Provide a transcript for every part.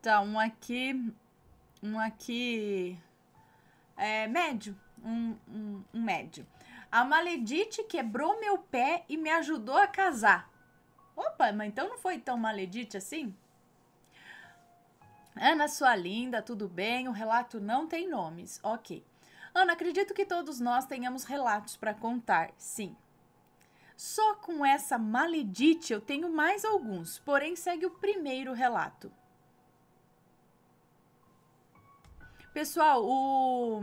Tá, um aqui. Um aqui. É, médio. Um, um, um médio. A maledite quebrou meu pé e me ajudou a casar. Opa, mas então não foi tão maledite assim? Ana, sua linda, tudo bem? O relato não tem nomes. Ok. Ana, acredito que todos nós tenhamos relatos para contar. Sim. Só com essa maledite eu tenho mais alguns, porém segue o primeiro relato. Pessoal, o,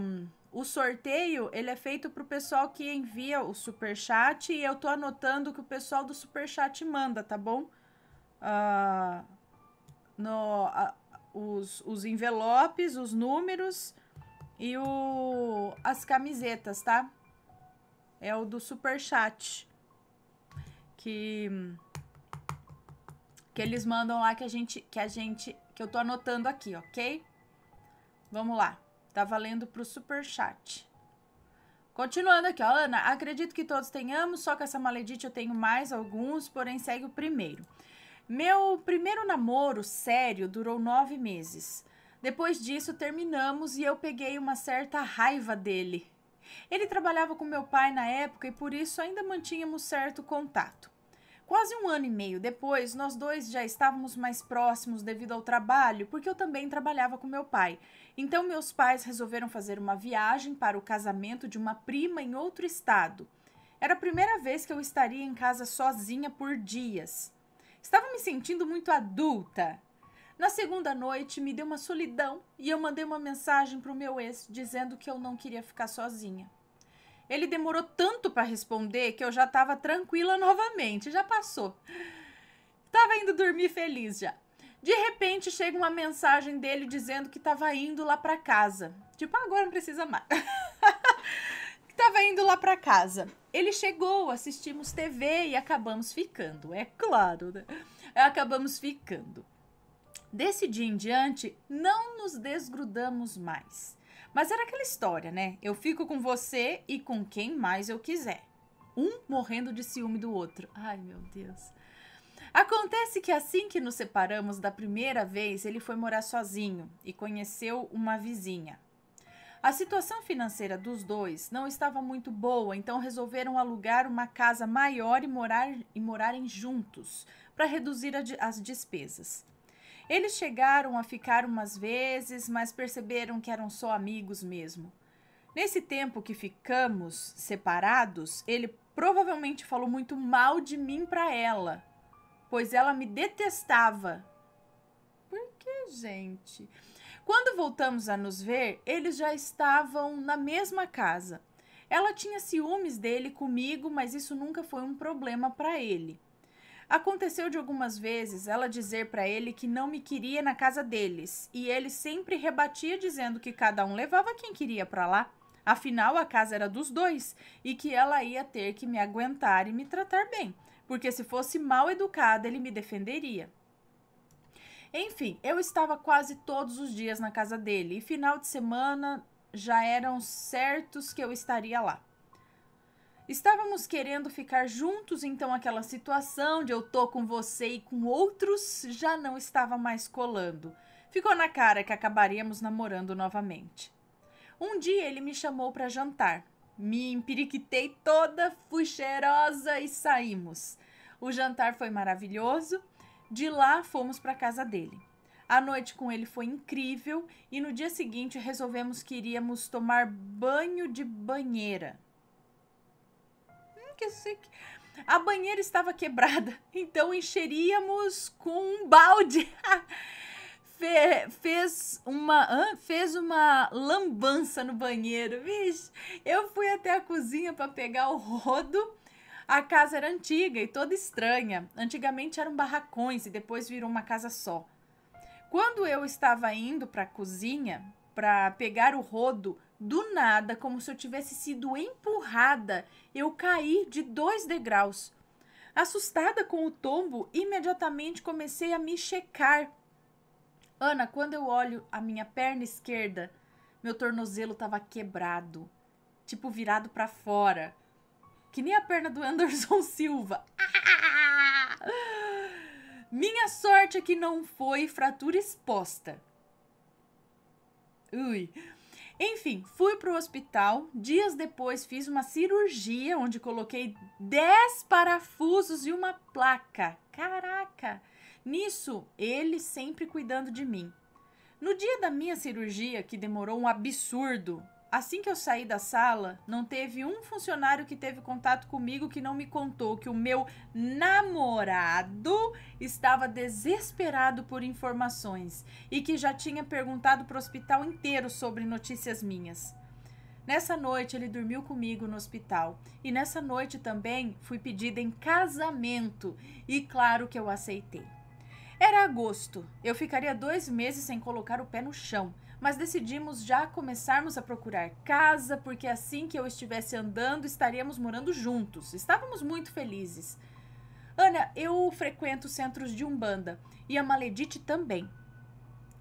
o sorteio ele é feito para o pessoal que envia o super chat e eu tô anotando que o pessoal do super chat manda, tá bom? Uh, no, uh, os, os envelopes, os números e o, as camisetas, tá? É o do super chat que que eles mandam lá que a gente que a gente que eu tô anotando aqui, ok? Vamos lá. Tá valendo pro super chat. Continuando aqui, ó, Ana, acredito que todos tenhamos, só que essa maledite eu tenho mais alguns, porém segue o primeiro. Meu primeiro namoro sério durou nove meses. Depois disso, terminamos e eu peguei uma certa raiva dele. Ele trabalhava com meu pai na época e por isso ainda mantínhamos certo contato. Quase um ano e meio depois, nós dois já estávamos mais próximos devido ao trabalho, porque eu também trabalhava com meu pai. Então, meus pais resolveram fazer uma viagem para o casamento de uma prima em outro estado. Era a primeira vez que eu estaria em casa sozinha por dias. Estava me sentindo muito adulta. Na segunda noite, me deu uma solidão e eu mandei uma mensagem para o meu ex dizendo que eu não queria ficar sozinha. Ele demorou tanto para responder que eu já estava tranquila novamente, já passou. Tava indo dormir feliz já. De repente chega uma mensagem dele dizendo que estava indo lá para casa. Tipo, ah, agora não precisa mais. tava indo lá para casa. Ele chegou, assistimos TV e acabamos ficando, é claro, né? É, acabamos ficando. Desse dia em diante, não nos desgrudamos mais. Mas era aquela história, né? Eu fico com você e com quem mais eu quiser. Um morrendo de ciúme do outro. Ai, meu Deus. Acontece que assim que nos separamos da primeira vez, ele foi morar sozinho e conheceu uma vizinha. A situação financeira dos dois não estava muito boa, então resolveram alugar uma casa maior e, morar, e morarem juntos para reduzir a, as despesas. Eles chegaram a ficar umas vezes, mas perceberam que eram só amigos mesmo. Nesse tempo que ficamos separados, ele provavelmente falou muito mal de mim para ela, pois ela me detestava. Por que, gente? Quando voltamos a nos ver, eles já estavam na mesma casa. Ela tinha ciúmes dele comigo, mas isso nunca foi um problema para ele. Aconteceu de algumas vezes ela dizer para ele que não me queria na casa deles, e ele sempre rebatia dizendo que cada um levava quem queria para lá. Afinal, a casa era dos dois e que ela ia ter que me aguentar e me tratar bem, porque se fosse mal educada, ele me defenderia. Enfim, eu estava quase todos os dias na casa dele e final de semana já eram certos que eu estaria lá. Estávamos querendo ficar juntos, então aquela situação de eu tô com você e com outros já não estava mais colando. Ficou na cara que acabaríamos namorando novamente. Um dia ele me chamou para jantar. Me empiriquitei toda, fui cheirosa e saímos. O jantar foi maravilhoso. De lá fomos para casa dele. A noite com ele foi incrível e no dia seguinte resolvemos que iríamos tomar banho de banheira que A banheira estava quebrada, então encheríamos com um balde. Fe, fez uma fez uma lambança no banheiro. Vixe, eu fui até a cozinha para pegar o rodo. A casa era antiga e toda estranha. Antigamente eram barracões e depois virou uma casa só. Quando eu estava indo para a cozinha para pegar o rodo, do nada, como se eu tivesse sido empurrada, eu caí de dois degraus. Assustada com o tombo, imediatamente comecei a me checar. Ana, quando eu olho a minha perna esquerda, meu tornozelo estava quebrado, tipo virado para fora, que nem a perna do Anderson Silva. Minha sorte é que não foi fratura exposta. Ui. Enfim, fui para o hospital. Dias depois fiz uma cirurgia onde coloquei 10 parafusos e uma placa. Caraca! Nisso, ele sempre cuidando de mim. No dia da minha cirurgia, que demorou um absurdo, Assim que eu saí da sala, não teve um funcionário que teve contato comigo que não me contou que o meu namorado estava desesperado por informações e que já tinha perguntado para o hospital inteiro sobre notícias minhas. Nessa noite ele dormiu comigo no hospital e nessa noite também fui pedida em casamento e claro que eu aceitei. Era agosto, eu ficaria dois meses sem colocar o pé no chão mas decidimos já começarmos a procurar casa, porque assim que eu estivesse andando, estaríamos morando juntos. Estávamos muito felizes. Ana, eu frequento centros de Umbanda e a Maledite também.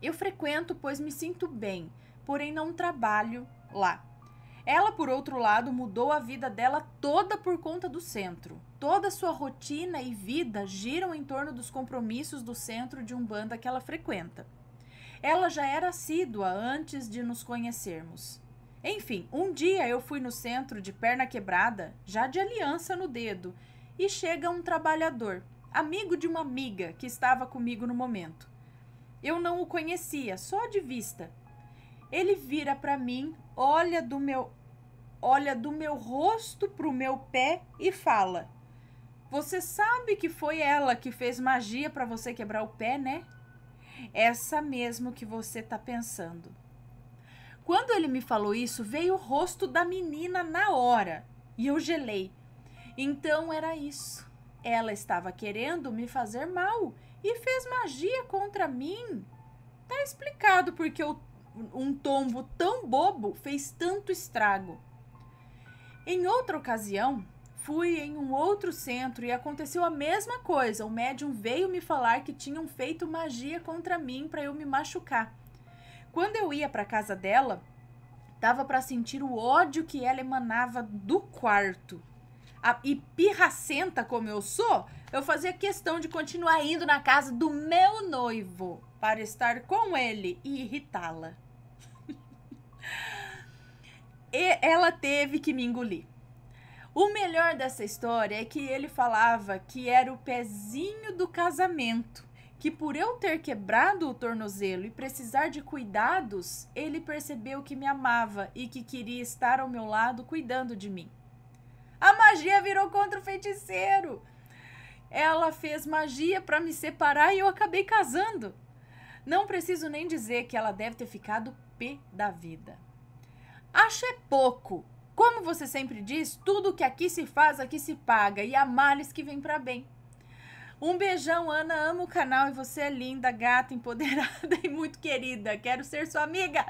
Eu frequento, pois me sinto bem, porém não trabalho lá. Ela, por outro lado, mudou a vida dela toda por conta do centro. Toda sua rotina e vida giram em torno dos compromissos do centro de Umbanda que ela frequenta. Ela já era assídua antes de nos conhecermos. Enfim, um dia eu fui no centro de perna quebrada, já de aliança no dedo, e chega um trabalhador, amigo de uma amiga que estava comigo no momento. Eu não o conhecia, só de vista. Ele vira para mim, olha do meu olha do meu rosto pro meu pé e fala: "Você sabe que foi ela que fez magia para você quebrar o pé, né?" essa mesmo que você está pensando. Quando ele me falou isso, veio o rosto da menina na hora e eu gelei. Então era isso. Ela estava querendo me fazer mal e fez magia contra mim. Tá explicado porque eu, um tombo tão bobo fez tanto estrago. Em outra ocasião, Fui em um outro centro e aconteceu a mesma coisa. O médium veio me falar que tinham feito magia contra mim para eu me machucar. Quando eu ia para casa dela, dava para sentir o ódio que ela emanava do quarto. A, e pirracenta como eu sou, eu fazia questão de continuar indo na casa do meu noivo para estar com ele e irritá-la. E ela teve que me engolir. O melhor dessa história é que ele falava que era o pezinho do casamento, que por eu ter quebrado o tornozelo e precisar de cuidados, ele percebeu que me amava e que queria estar ao meu lado cuidando de mim. A magia virou contra o feiticeiro. Ela fez magia para me separar e eu acabei casando. Não preciso nem dizer que ela deve ter ficado pé da vida. Acho é pouco, como você sempre diz, tudo que aqui se faz, aqui se paga e há males que vem para bem. Um beijão, Ana. Amo o canal e você é linda, gata, empoderada e muito querida. Quero ser sua amiga.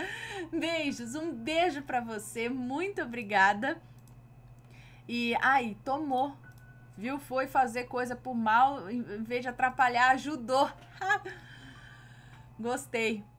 Beijos, um beijo para você. Muito obrigada. E aí, tomou, viu? Foi fazer coisa por mal, em vez de atrapalhar, ajudou. Gostei.